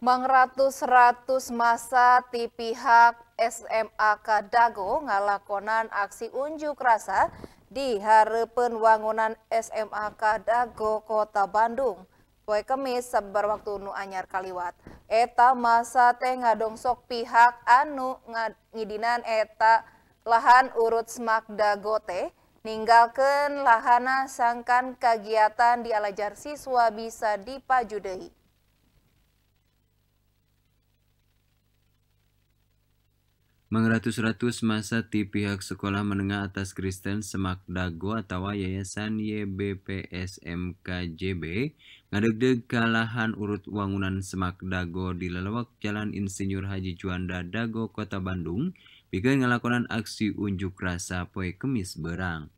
mengratus ratus masa di pihak SMA Kadago ngalakonan aksi unjuk rasa di harapan wangunan SMA Kadago Kota Bandung. Poi kemis sebar waktu nu anyar kaliwat. Eta masa teh ngadongsok pihak anu ngidinan eta lahan urut smak dago teh ninggalkan lahana sangkan kegiatan di alajar siswa bisa dipajudehi. Mengratus-ratus masa di pihak sekolah menengah atas Kristen Semak Dago atau Yayasan YBPS MKJB ngadegdeg kalahan urut wangunan Semak Dago di lelewak Jalan Insinyur Haji Juanda Dago Kota Bandung bikin ngelakonan aksi unjuk rasa poe kemis berang.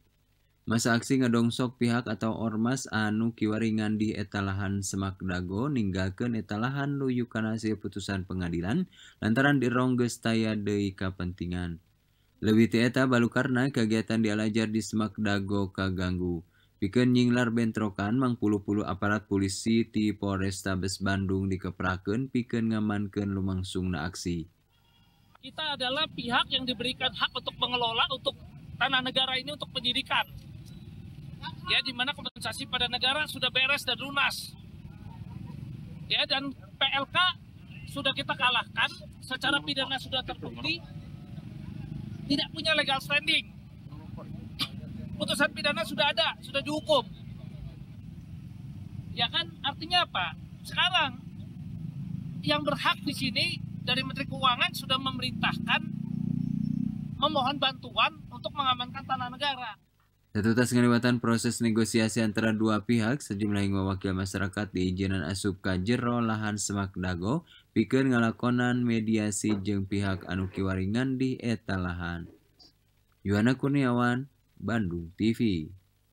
Masa aksi ngadongsok pihak atau ormas anu kiwaringan di etalahan semak dago ninggalkan etalahan nuyukan hasil putusan pengadilan lantaran dirongges taya deui kepentingan. Lebih tieta balu karena kegiatan dialajar di semak dago kaganggu. Bikin nyinglar bentrokan mang puluh-puluh aparat polisi di Polrestabes Bandung dikeprakan piken ngamankan lumang na aksi. Kita adalah pihak yang diberikan hak untuk mengelola untuk tanah negara ini untuk pendidikan ya di mana kompensasi pada negara sudah beres dan lunas. Ya dan PLK sudah kita kalahkan secara pidana sudah terbukti tidak punya legal standing. Putusan pidana sudah ada, sudah dihukum. Ya kan artinya apa? Sekarang yang berhak di sini dari Menteri Keuangan sudah memerintahkan memohon bantuan untuk mengamankan tanah negara. Setelah ngaliwatan proses negosiasi antara dua pihak, sejumlah hingga wakil masyarakat izinan asupka jero lahan semak dago, pikir ngalakonan mediasi jeng pihak anuki waringan di etalahan. lahan. Kurniawan, Bandung TV.